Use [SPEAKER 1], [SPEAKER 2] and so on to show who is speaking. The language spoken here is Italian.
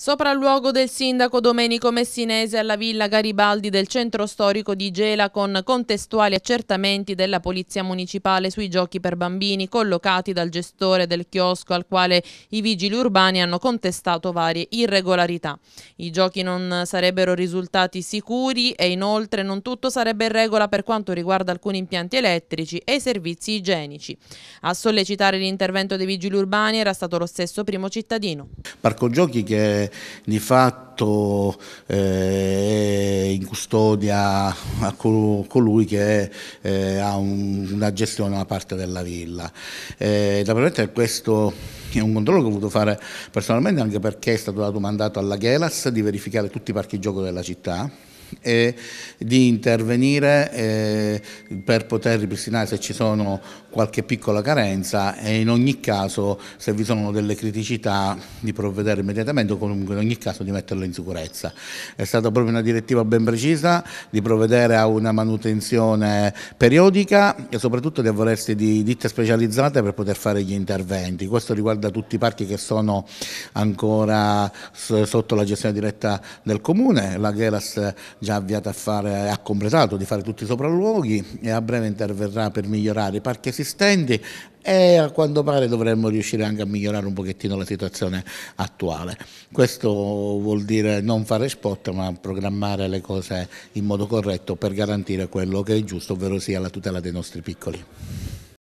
[SPEAKER 1] Sopralluogo del sindaco Domenico Messinese alla Villa Garibaldi del centro storico di Gela con contestuali accertamenti della Polizia Municipale sui giochi per bambini collocati dal gestore del chiosco al quale i vigili urbani hanno contestato varie irregolarità. I giochi non sarebbero risultati sicuri e inoltre non tutto sarebbe in regola per quanto riguarda alcuni impianti elettrici e i servizi igienici. A sollecitare l'intervento dei vigili urbani era stato lo stesso primo cittadino.
[SPEAKER 2] Parco giochi che di fatto eh, è in custodia a colui che eh, ha una gestione una parte della villa. Eh, questo è un controllo che ho voluto fare personalmente anche perché è stato dato mandato alla Gelas di verificare tutti i parchi gioco della città e di intervenire eh, per poter ripristinare se ci sono qualche piccola carenza e in ogni caso se vi sono delle criticità di provvedere immediatamente o comunque in ogni caso di metterle in sicurezza. È stata proprio una direttiva ben precisa di provvedere a una manutenzione periodica e soprattutto di avvalersi di ditte specializzate per poter fare gli interventi. Questo riguarda tutti i parchi che sono ancora sotto la gestione diretta del comune, la Geras già avviata a fare, ha completato di fare tutti i sopralluoghi e a breve interverrà per migliorare i parchi esistenti e a quanto pare dovremmo riuscire anche a migliorare un pochettino la situazione attuale. Questo vuol dire non fare spot ma programmare le cose in modo corretto per garantire quello che è giusto, ovvero sia la tutela dei nostri piccoli.